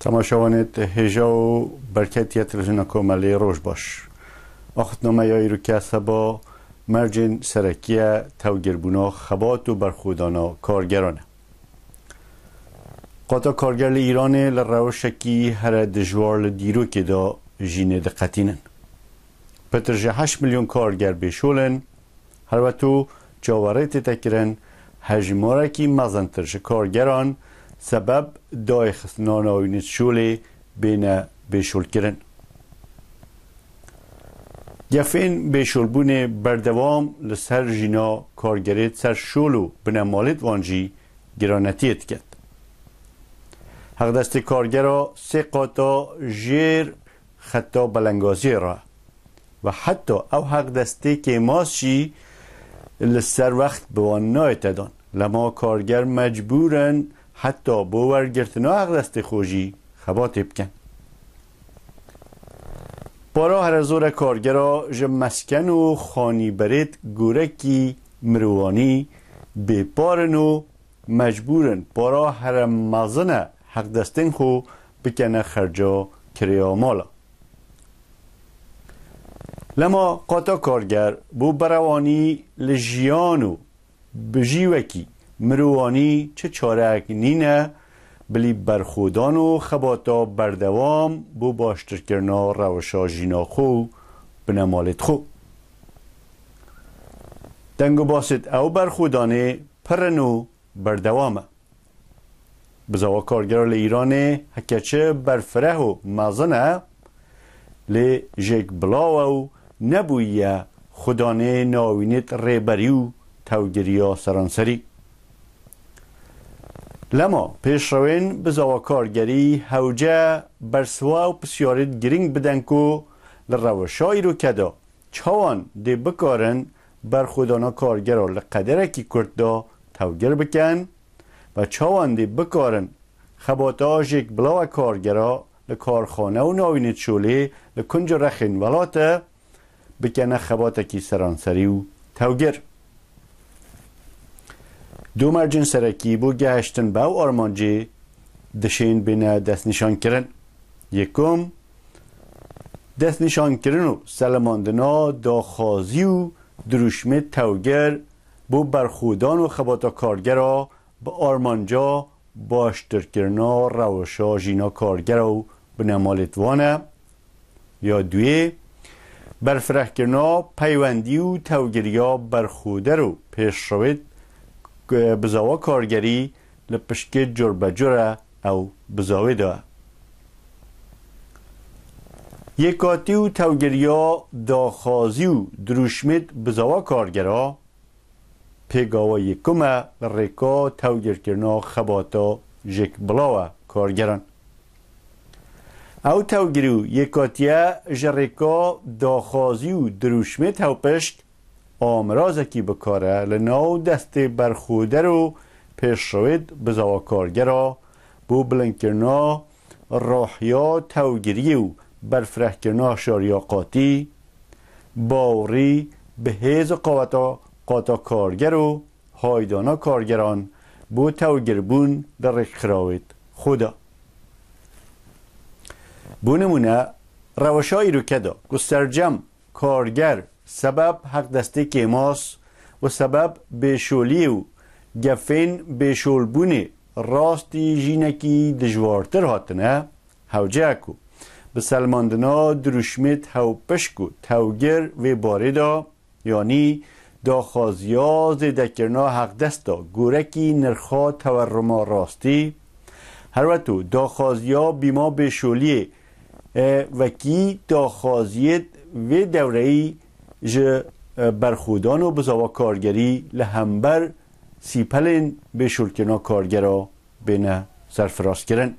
تماشاوانیت هیجا و برکت یه روش باش. آخدنامه رو که هسته با سرکیه توگربونا خبات و برخودانا کارگرانه. قطع کارگر ایرانه ایرانی لر روشکی هر دجوار دیرو که دا جین دقیقی نن. 8 هشت ملیون کارگر بشولن، هر و تو جاورت تکرن، هجمارکی مزن ترش کارگران، سبب دای خستنانا بین نشولی بین یفین بیشول بونه بردوام لسر جینا کارگرید سر شولو بنا مالید وانجی گرانتیت کرد حق دست کارگرا سه قاطا جیر خطا بلنگازی را و حتی او حق دسته که ماشی لسر وقت بوان نایتدان لما کارگر مجبورن حتا بۆ وەرگرتنەوە ڕستی خۆژی خەبا تێ بکەن پۆرۆ هەرە زۆرە کارگەرە ژە مەسکەن و خۆنی بەرێت گورەکی مرۆوانی بێپارن و مەجبورن پۆرۆ هەرە مەزنە حەقدەستن خۆ بکەنە خەرجۆ کرێۆمۆڵە لەما قۆتە کارگەر بوو بەڕەوانی لە ژیان و بژیوەکی مرۆنی چه چارەک نینە بلی بەرخودان و خەباتە بەردەوام بۆ باشترکردنا ڕەوەشا ژیناخۆ و بنەماڵێت خۆ دەنگ و باست ئەو بەرخودانێ پڕن و بەردەوامە بزەوە کارگەر لە ئیرانێ هەکەچە بەرفرە و مازنە لێ ژێک بڵاوە و نەبوویە خودانێ ناوینێت ڕێبەری و تاوگریە سەرانسەری لەمە پێشڕەوێن بزەوە کۆرگەری هەوجە بەرسوا و پسیۆرت گرنگ بدەنک و لە ڕەوەشۆیر و کەدۆ چۆن دێ بکۆرن بەرخودۆنە کۆرگەرۆ لە قەدەرەکی کورتدۆ تەوگر بکەن بە چۆوەندی بکۆرن خەبۆتۆژێک بڵەوە کۆرگەرۆ لە کۆرخۆنە و نەوینی چولی لە کونج ڕەخین وڵاتە بکەنە خەباتەکی سەرانسەری و تەوگر. دو مرجن سرکی بو گهشتن باو آرمانجی دشین بین دست نشان کرن یکم دست نشان کرن و سلماندنا داخازی و دروشمه توگر بو برخودان و خباتا کارگرا به آرمانجا باشتر کرنا روشا جینا کارگرا و به یا دویه برفرح کرنا پیوندی و توگریا برخوده رو پیش روید بزەوە کارگەری لە پشکێت جۆربەجۆرە ئەو بزەوێدەوە. یەکاتی و تەوگریا داخوازی و دروشمێت بزەوە کارگەرە، پێگاوە یەکمە لە ڕێکا تەوگرکردنەوە خەباتە ژێک بڵاوە کارگەران. ئەو تەوگری و یەکاتیە ژە ڕێکا داخوازی و دروشمێت هەوپشت کی بکاره لناو دست برخوده رو به بزاوا کارگرا بو بلنکرنا راحیا توگیری و برفره کرنا شاریاقاتی باوری به هیز قوتا قاتا کارگر و هایدانا کارگران بو توگربون در خراوید خدا بو نمونه روشایی رو کدا گسترجم کارگر سبب حق دسته که ماست و سبب بشولی و گفین بشولبونه راستی جینکی دجوارتر هاتنه هوجه جاکو به سلماندنا دروشمت هاو پشکو توگر و باردا یعنی دا دکرنا دکرنا حق دستا گورکی نرخا تورما راستی هر وقتو دا خازیا بیما بشولی وکی دا خازیت و دوره جه برخودان و کارگری کارگری لهمبر سیپلین به کارگرا کارگرا kargera سرفراست کرن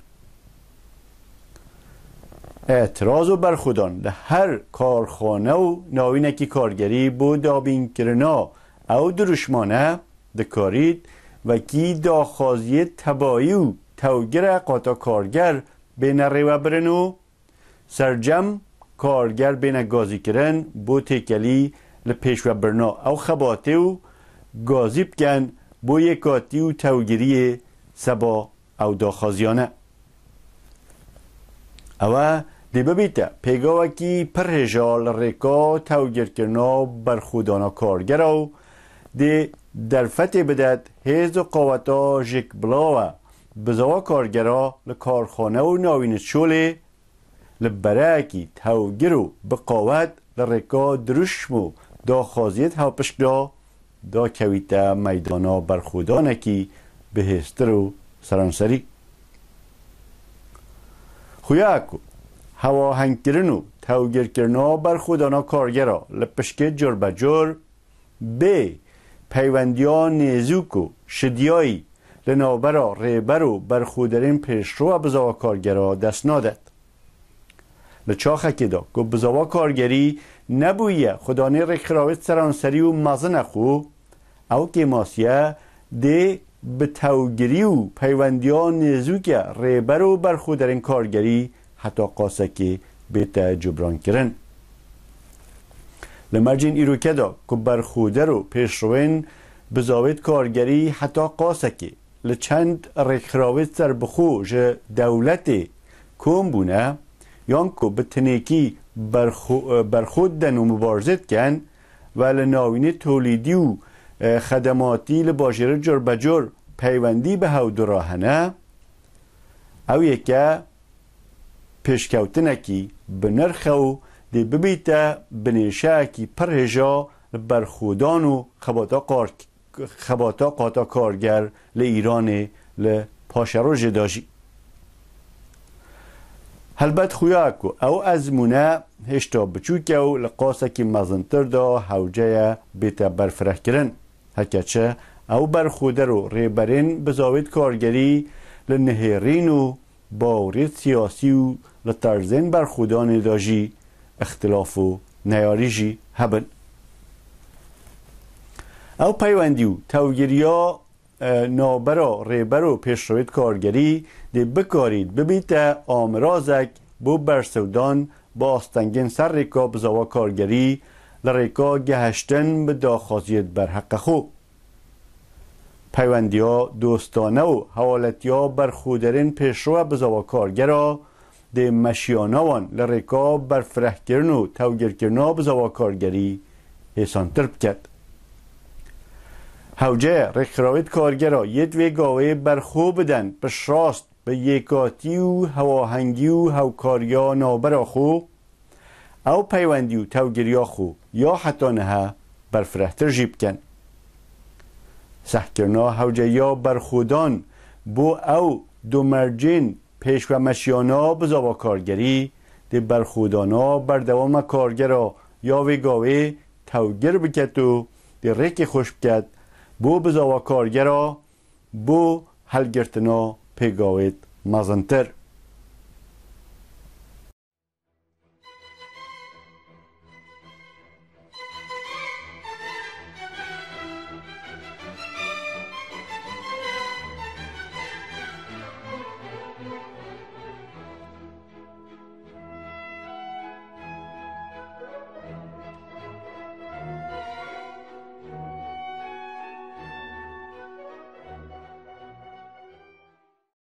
اعتراض و برخودان ده هر کارخانه و ناوینکی کارگری بو دابین کرنا او درشمانه دکارید و کی داخوازی تبایی و توگر قاتا کارگر بین و برنو سرجم کارگر بینە گازیکردن بۆ تێکەلی لە پێشوە برنەوە ئەو خەباتێ و گازی بکەن بۆ یەکاتی و تەوگریە سەبا ئەو داخوازیانە ئەوە دیببیتە پێگاوەکی پڕهێژا لە ڕێکا تەوگرکردنەوە بەرخودانە کارگەرە و دێ دەرفەتێ بدات هێز و قوەتە ژێک بڵاوە بزەوە کارگەرا لە کارخۆنە و ناوینە چۆلێ لە بەراکی هەوگر و بقۆوات لە ڕێکۆ دروشم و دۆخۆزیت هاوپشتۆ دۆ کەویتە مەدانۆ بەرخودۆنێکی بهێزتر و سەرەمسەری خویاکو هەوا هەنگکردن و تەوگیرکردنەوە بەرخودۆنە کۆرگەرە لە پشکێ جۆربەجۆر بێ پەیوەندیۆ نێزووک و شدیایی لەناوبەرە ڕێبەر و بەرخودەرین پێشڕوە بزەوە کارگەرەوە دەستنادەت لە چاخەکێدا گۆ بزەوە کارگەری نەبوویە خدانەی ڕێکخراوێت سەرانسەری و مەزنەخو ئەو کێماسیە دێ بتەوگری و پەیوەندیان نێزووکە ڕێبەر و بەرخو دەرین کارگەری هەتا قاسەکی بێتە جوبرانکردن. لە مەرجین ئیرروکەدا کو بەرخودەر و پێشڕوێن بزاوێت کارگەری هەتا قاسەکی لە چەند ڕێکخراوێت سەر بخۆ ژە دەولەتی کۆم بوونە، کو به بر برخود دن و مبارزت کن و لناوین تولیدی و خدماتی لباشر جر بجر پیوندی به هاو دراهنه او یکه پیشکوتنکی به و دی ببیته بنیشاکی پرهجا برخودان و خباتا, قار... خباتا قاتا کارگر لإیران لپاشروژ هەلبەت خویاک و ئەو ئەزمونە هێشتا بچووکە و لە قۆسێکی مەزنتردا هەوجەیە بێتە بەرفرەکردن هەکەچە ئەو بەرخودەر و ڕێبەرین بزاویت کارگەری لە نهێڕین و باورێت سیاسی و لە تەرزێن بەرخودانی داژی اختلاف و نەیاریژی هەبن. ئەو پەیوەندی و تەوگیریا نۆبەرۆ ڕێبەر و پێشڕویت کۆرگەری دێ بکۆریت ببیتە ئۆمرۆزێک بۆ بەرسەودۆن بۆ ئۆستەنگین سەر ڕێکۆ بزەوە کۆرگەری لە ڕێکۆ گەهشتن بدۆخۆزیت بەرهەقەخوو. پەیوەندیۆ دۆستۆنە و هەوڵەتیۆ بەرخودەرین پێشوە بزەوە کۆرگەرۆ دێ مەشیۆنەوەن لە ڕێکۆ بەرفرەحکردن و تەوگیرکردنەوە بزەوە کۆرگەری هێسانتر بکەت. هەوجێ کارگرا ید وی گاوه برخو بدن به شاست به یکاتی و هواهنگی و نابر آخو او پیوندی و تەوگریا خو یا حتی نه فرهتر جیب کن سحکرنا هوجه یا او دو مرجین پیش و مشیانا بە کارگری دی بر دوام کارگرا یا گاوه توگر بکت و دی رک خوش بکت بو بزاوا کارگرا بو هلگرتنا پیگاوید مزنتر